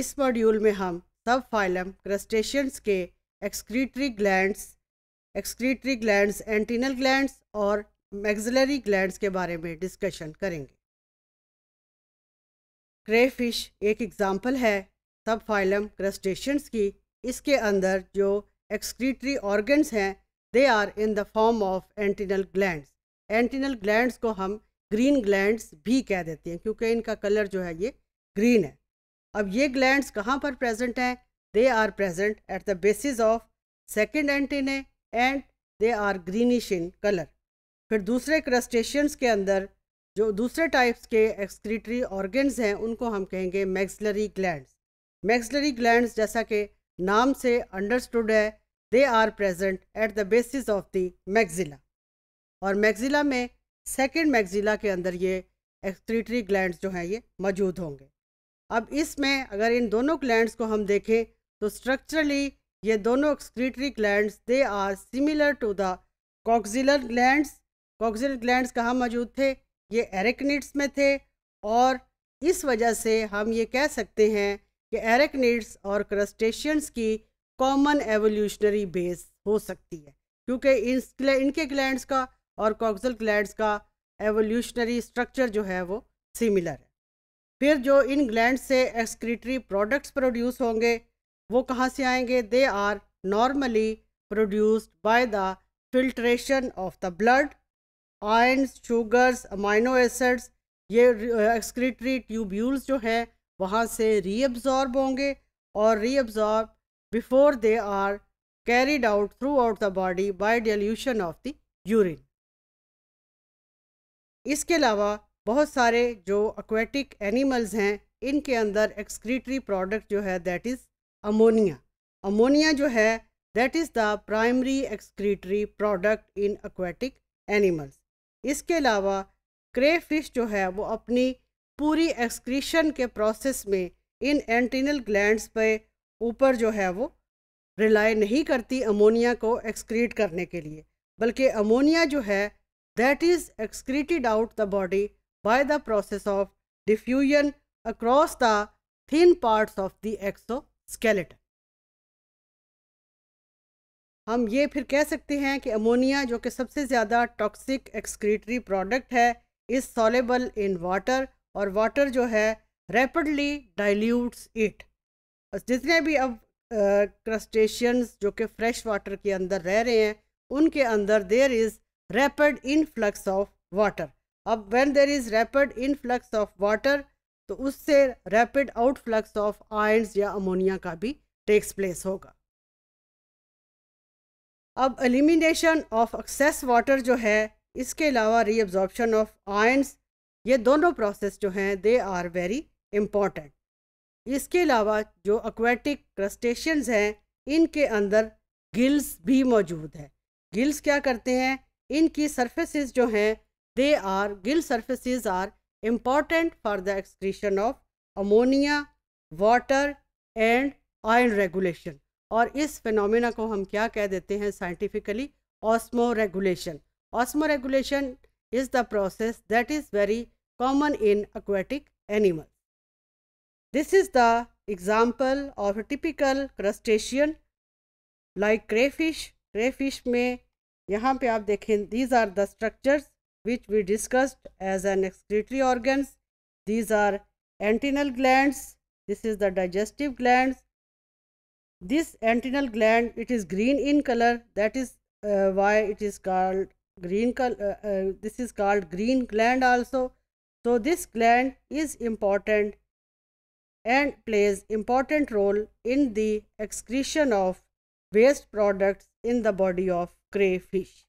इस मॉड्यूल में हम सब फाइलम क्रस्टेशियंस के excretory glands excretory glands antennal glands और मैग्जलरी ग्लैंड्स के बारे में डिस्कशन करेंगे क्रेफिश एक एग्ज़ाम्पल है सब फाइलम क्रस्टेशियंस की इसके अंदर जो एक्सक्रीटरी ऑर्गन्स हैं they are in the form of antennal glands antennal glands को हम ग्रीन ग्लैंड्स भी कह देते हैं क्योंकि इनका कलर जो है ये ग्रीन है अब ये ग्लैंड्स कहाँ पर प्रेजेंट हैं they are present at the basis of second antennae and they are greenish in colour फिर दूसरे क्रस्टेशियंस के अंदर जो दूसरे टाइप्स के एक्सक्रीटरी ऑर्गेन्स हैं उनको हम कहेंगे मैक्सलरी ग्लैंड्स मैक्सलरी ग्लैंड्स जैसा कि नाम से अंडरस्टूड है they are present at the basis of the maxilla और मैगजिला में सेकेंड मैगजिला के अंदर ये एक्सक्रीटरी ग्लैंड्स जो हैं ये मौजूद होंगे अब इसमें अगर इन दोनों ग्लैंड्स को हम देखें तो स्ट्रक्चरली ये दोनों excretory glands they are similar to the coxal glands coxal glands कहाँ मौजूद थे ये एरेक्निड्स में थे और इस वजह से हम ये कह सकते हैं कि एरेक्निड्स और क्रस्टेशियंस की कॉमन एवोल्यूशनरी बेस हो सकती है क्योंकि इन इनके ग्लैंड्स का और कॉक्सल ग्लैंड्स का एवोल्यूशनरी स्ट्रक्चर जो है वो सिमिलर है फिर जो इन ग्लैंड से एक्सक्रीटरी प्रोडक्ट्स प्रोड्यूस होंगे वो कहाँ से आएंगे they are normally produced by the filtration of the blood ions sugars amino acids ये एक्सक्रीटरी ट्यूब्यूल्स जो हैं वहाँ से रीअब्ज़ॉर्ब होंगे और reabsorb before they are carried out throughout the body by dilution of the urine इसके अलावा बहुत सारे जो एक्वेटिक एनिमल्स हैं इनके अंदर एक्सक्रीटरी प्रोडक्ट जो है दैट इज़ अमोनिया अमोनिया जो है that is the primary excretory product in aquatic animals इसके अलावा क्रे फिश जो है वो अपनी पूरी एक्सक्रीशन के प्रोसेस में इन एंटीनल ग्लैंड्स पे ऊपर जो है वो रिलाई नहीं करती अमोनिया को एक्सक्रीट करने के लिए बल्कि अमोनिया जो है that is excreted out the body by the process of diffusion across the thin parts of the exoskeleton. हम ये फिर कह सकते हैं कि अमोनिया जो कि सबसे ज़्यादा टॉक्सिक एक्सक्रीटरी प्रोडक्ट है इज़ सॉलेबल इन वाटर और वाटर जो है रैपिडली डाइल्यूट्स इट जितने भी अब क्रस्टेशियंस जो कि फ्रेश वाटर के अंदर रह रहे हैं उनके अंदर there is rapid influx of water अब when there is rapid influx of water तो उससे रैपिड आउटफ्लक्स ऑफ आयंस या अमोनिया का भी टेक्स प्लेस होगा अब एलिमिनेशन ऑफ एक्सेस वाटर जो है इसके अलावा रीअब्जॉर्बशन ऑफ आयंस ये दोनों प्रोसेस जो हैं दे आर वेरी इम्पॉर्टेंट इसके अलावा जो एक्वेटिक क्रस्टेशियंस हैं इनके अंदर गिल्स भी मौजूद है गिल्स क्या करते हैं इनकी सर्फेसिस जो हैं they are gill surfaces are important for the excretion of ammonia water and iron regulation और इस फिनोमिना को हम क्या कह देते हैं scientifically osmoregulation osmoregulation is the process that is very common in aquatic animal this is the example of typical crustacean like crayfish crayfish में यहाँ पे आप देखें these are the structures which we discussed as an excretory organs. These are antennal glands. This is the digestive glands. This antennal gland, it is green in color. That is uh, why it is called green uh, uh, this is called green gland also so this gland is important and plays important role in the excretion of waste products in the body of crayfish